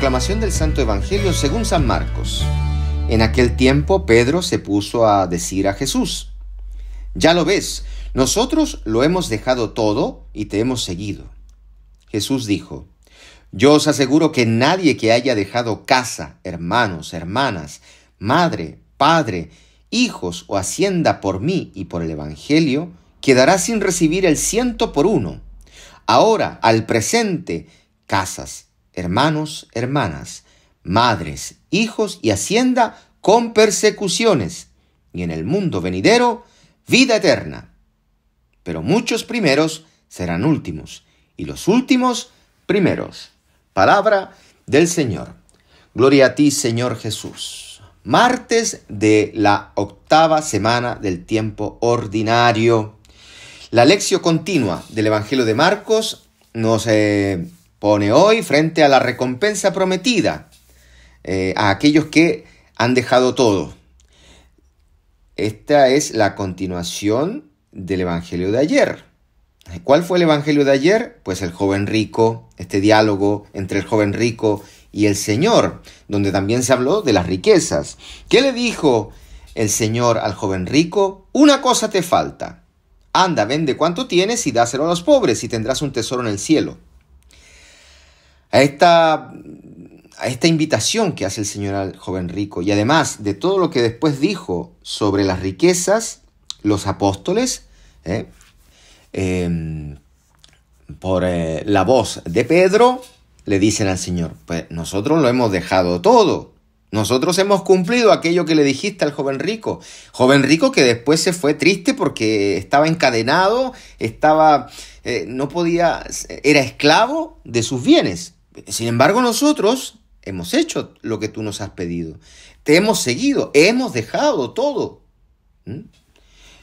proclamación del Santo Evangelio según San Marcos. En aquel tiempo Pedro se puso a decir a Jesús, Ya lo ves, nosotros lo hemos dejado todo y te hemos seguido. Jesús dijo, Yo os aseguro que nadie que haya dejado casa, hermanos, hermanas, madre, padre, hijos o hacienda por mí y por el Evangelio, quedará sin recibir el ciento por uno. Ahora, al presente, casas hermanos, hermanas, madres, hijos y hacienda con persecuciones, y en el mundo venidero vida eterna. Pero muchos primeros serán últimos, y los últimos primeros. Palabra del Señor. Gloria a ti, Señor Jesús. Martes de la octava semana del tiempo ordinario. La lección continua del Evangelio de Marcos nos eh, pone hoy frente a la recompensa prometida eh, a aquellos que han dejado todo. Esta es la continuación del Evangelio de ayer. ¿Cuál fue el Evangelio de ayer? Pues el joven rico, este diálogo entre el joven rico y el Señor, donde también se habló de las riquezas. ¿Qué le dijo el Señor al joven rico? Una cosa te falta. Anda, vende cuanto tienes y dáselo a los pobres y tendrás un tesoro en el cielo a esta, invitación que hace el Señor al joven rico y además de todo lo que después dijo sobre las riquezas, los apóstoles, ¿eh? em, por eh, la voz de Pedro, le dicen al Señor, pues nosotros lo hemos dejado todo. Nosotros hemos cumplido aquello que le dijiste al joven rico. Joven rico que después se fue triste porque estaba encadenado, estaba, eh, no podía, era esclavo de sus bienes. Sin embargo, nosotros hemos hecho lo que tú nos has pedido. Te hemos seguido, hemos dejado todo. ¿Mm?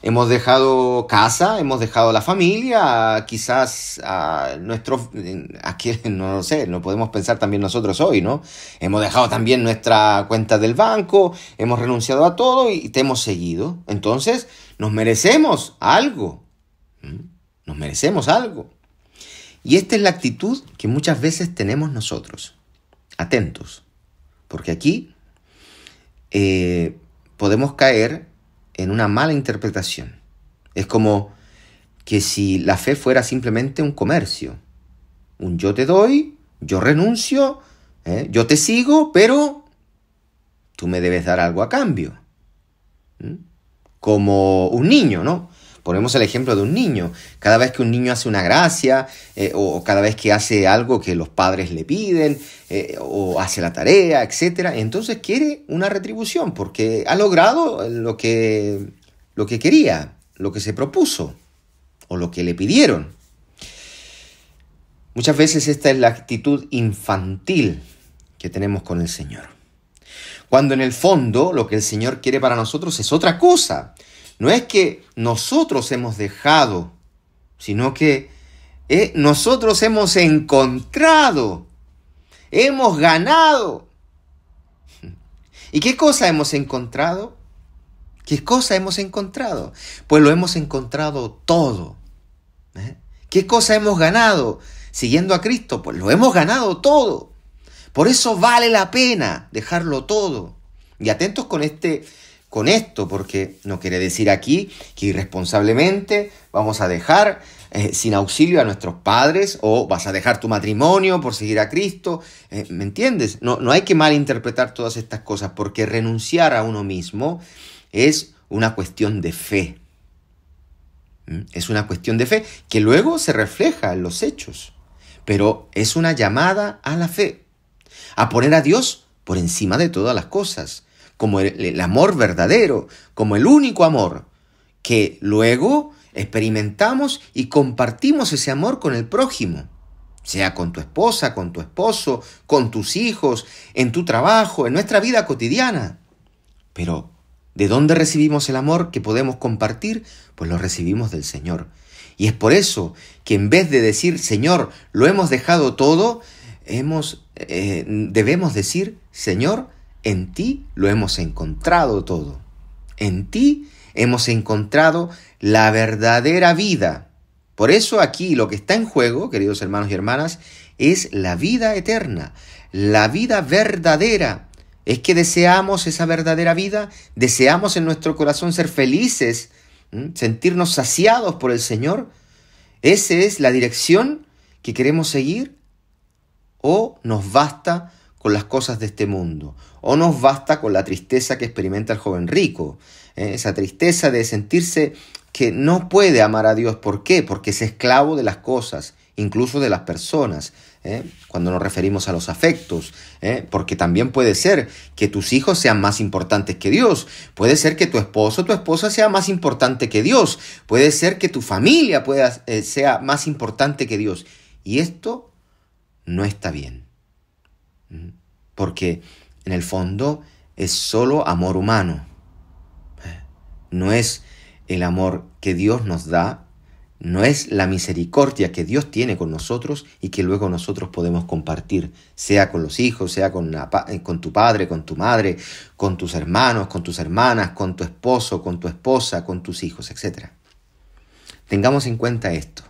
Hemos dejado casa, hemos dejado la familia, quizás a nuestros, aquí no lo sé, no podemos pensar también nosotros hoy, ¿no? Hemos dejado también nuestra cuenta del banco, hemos renunciado a todo y te hemos seguido. Entonces, nos merecemos algo. ¿Mm? Nos merecemos algo. Y esta es la actitud que muchas veces tenemos nosotros. Atentos. Porque aquí eh, podemos caer en una mala interpretación. Es como que si la fe fuera simplemente un comercio. Un yo te doy, yo renuncio, eh, yo te sigo, pero tú me debes dar algo a cambio. ¿Mm? Como un niño, ¿no? Ponemos el ejemplo de un niño. Cada vez que un niño hace una gracia, eh, o cada vez que hace algo que los padres le piden, eh, o hace la tarea, etc., entonces quiere una retribución porque ha logrado lo que, lo que quería, lo que se propuso, o lo que le pidieron. Muchas veces esta es la actitud infantil que tenemos con el Señor. Cuando en el fondo lo que el Señor quiere para nosotros es otra cosa. No es que nosotros hemos dejado, sino que eh, nosotros hemos encontrado, hemos ganado. ¿Y qué cosa hemos encontrado? ¿Qué cosa hemos encontrado? Pues lo hemos encontrado todo. ¿eh? ¿Qué cosa hemos ganado siguiendo a Cristo? Pues lo hemos ganado todo. Por eso vale la pena dejarlo todo. Y atentos con este con esto, porque no quiere decir aquí que irresponsablemente vamos a dejar eh, sin auxilio a nuestros padres o vas a dejar tu matrimonio por seguir a Cristo. Eh, ¿Me entiendes? No, no hay que malinterpretar todas estas cosas, porque renunciar a uno mismo es una cuestión de fe. ¿Mm? Es una cuestión de fe que luego se refleja en los hechos, pero es una llamada a la fe, a poner a Dios por encima de todas las cosas, como el, amor verdadero, como el único amor, que luego experimentamos y compartimos ese amor con el prójimo, sea con tu esposa, con tu esposo, con tus hijos, en tu trabajo, en nuestra vida cotidiana. Pero, ¿de dónde recibimos el amor que podemos compartir? Pues lo recibimos del Señor. Y es por eso que en vez de decir, Señor, lo hemos dejado todo, hemos, eh, debemos decir, Señor, en ti lo hemos encontrado todo. En ti hemos encontrado la verdadera vida. Por eso aquí lo que está en juego, queridos hermanos y hermanas, es la vida eterna, la vida verdadera. Es que deseamos esa verdadera vida, deseamos en nuestro corazón ser felices, sentirnos saciados por el Señor. ¿Esa es la dirección que queremos seguir? ¿O nos basta las cosas de este mundo, o nos basta con la tristeza que experimenta el joven rico, ¿eh? esa tristeza de sentirse que no puede amar a Dios. ¿Por qué? Porque es esclavo de las cosas, incluso de las personas, ¿eh? cuando nos referimos a los afectos, ¿eh? porque también puede ser que tus hijos sean más importantes que Dios, puede ser que tu esposo o tu esposa sea más importante que Dios, puede ser que tu familia pueda, sea más importante que Dios. Y esto no está bien. Porque en el fondo es solo amor humano. Eh, no es el amor que Dios nos da, no es la misericordia que Dios tiene con nosotros y que luego nosotros podemos compartir, sea con los hijos, sea con, eh, con tu padre, con tu madre, con tus hermanos, con tus hermanas, con tu esposo, con tu esposa, con tus hijos, etc. Tengamos en cuenta esto.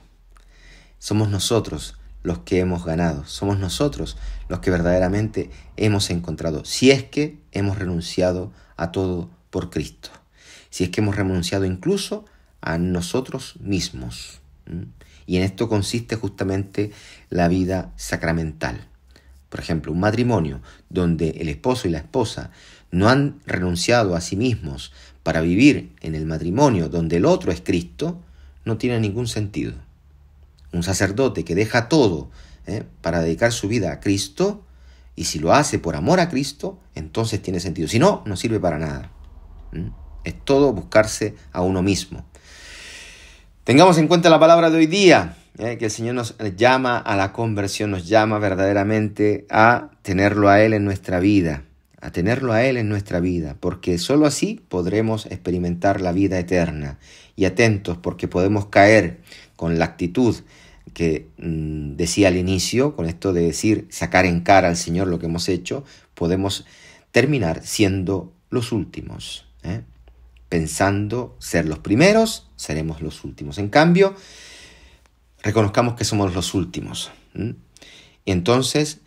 Somos nosotros los que hemos ganado, somos nosotros los que verdaderamente hemos encontrado, si es que hemos renunciado a todo por Cristo, si es que hemos renunciado incluso a nosotros mismos. Y en esto consiste justamente la vida sacramental. Por ejemplo, un matrimonio donde el esposo y la esposa no han renunciado a sí mismos para vivir en el matrimonio donde el otro es Cristo, no tiene ningún sentido un sacerdote que deja todo ¿eh? para dedicar su vida a Cristo, y si lo hace por amor a Cristo, entonces tiene sentido. Si no, no sirve para nada. Es todo buscarse a uno mismo. Tengamos en cuenta la palabra de hoy día, ¿eh? que el Señor nos llama a la conversión, nos llama verdaderamente a tenerlo a Él en nuestra vida, a tenerlo a Él en nuestra vida, porque sólo así podremos experimentar la vida eterna. Y atentos, porque podemos caer con la actitud que mm, decía al inicio, con esto de decir, sacar en cara al Señor lo que hemos hecho, podemos terminar siendo los últimos. ¿eh? Pensando ser los primeros, seremos los últimos. En cambio, reconozcamos que somos los últimos. Y entonces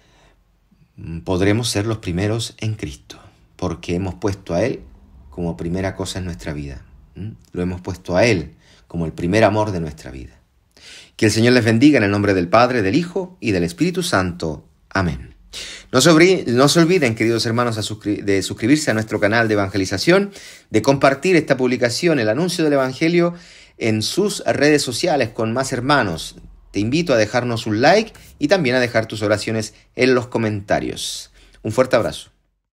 mm, podremos ser los primeros en Cristo, porque hemos puesto a Él como primera cosa en nuestra vida. Lo hemos puesto a Él como el primer amor de nuestra vida. Que el Señor les bendiga en el nombre del Padre, del Hijo y del Espíritu Santo. Amén. No se, olviden, queridos hermanos, de suscribirse a nuestro canal de evangelización, de compartir esta publicación, el anuncio del Evangelio, en sus redes sociales con más hermanos. Te invito a dejarnos un like y también a dejar tus oraciones en los comentarios. Un fuerte abrazo.